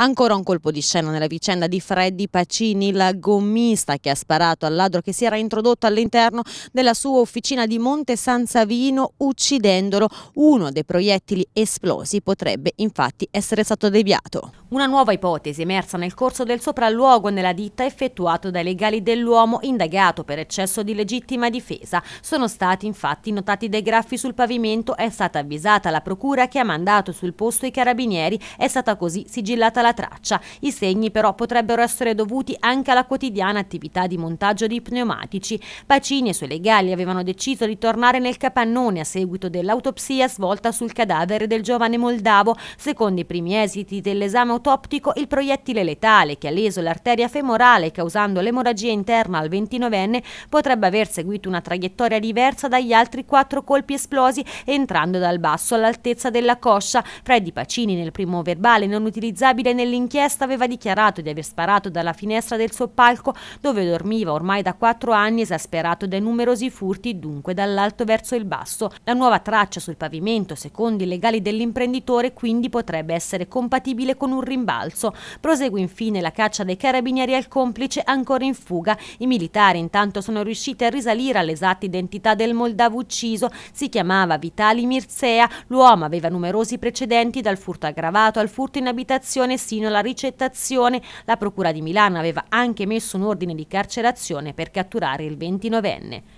Ancora un colpo di scena nella vicenda di Freddy Pacini, la gommista che ha sparato al ladro che si era introdotto all'interno della sua officina di Monte San Savino uccidendolo. Uno dei proiettili esplosi potrebbe infatti essere stato deviato. Una nuova ipotesi emersa nel corso del sopralluogo nella ditta effettuato dai legali dell'uomo indagato per eccesso di legittima difesa. Sono stati infatti notati dei graffi sul pavimento, è stata avvisata la procura che ha mandato sul posto i carabinieri, è stata così sigillata la la traccia. I segni però potrebbero essere dovuti anche alla quotidiana attività di montaggio di pneumatici. Pacini e i suoi legali avevano deciso di tornare nel capannone a seguito dell'autopsia svolta sul cadavere del giovane moldavo. Secondo i primi esiti dell'esame autoptico, il proiettile letale che ha leso l'arteria femorale causando l'emorragia interna al 29enne potrebbe aver seguito una traiettoria diversa dagli altri quattro colpi esplosi entrando dal basso all'altezza della coscia. Freddy Pacini nel primo verbale non utilizzabile Davide nell'inchiesta aveva dichiarato di aver sparato dalla finestra del suo palco dove dormiva ormai da quattro anni esasperato dai numerosi furti, dunque dall'alto verso il basso. La nuova traccia sul pavimento, secondo i legali dell'imprenditore, quindi potrebbe essere compatibile con un rimbalzo. Prosegue infine la caccia dei carabinieri al complice ancora in fuga. I militari intanto sono riusciti a risalire all'esatta identità del moldavo ucciso. Si chiamava Vitali Mirzea, l'uomo aveva numerosi precedenti dal furto aggravato al furto in abitazione Messina la ricettazione. La Procura di Milano aveva anche messo un ordine di carcerazione per catturare il 29enne.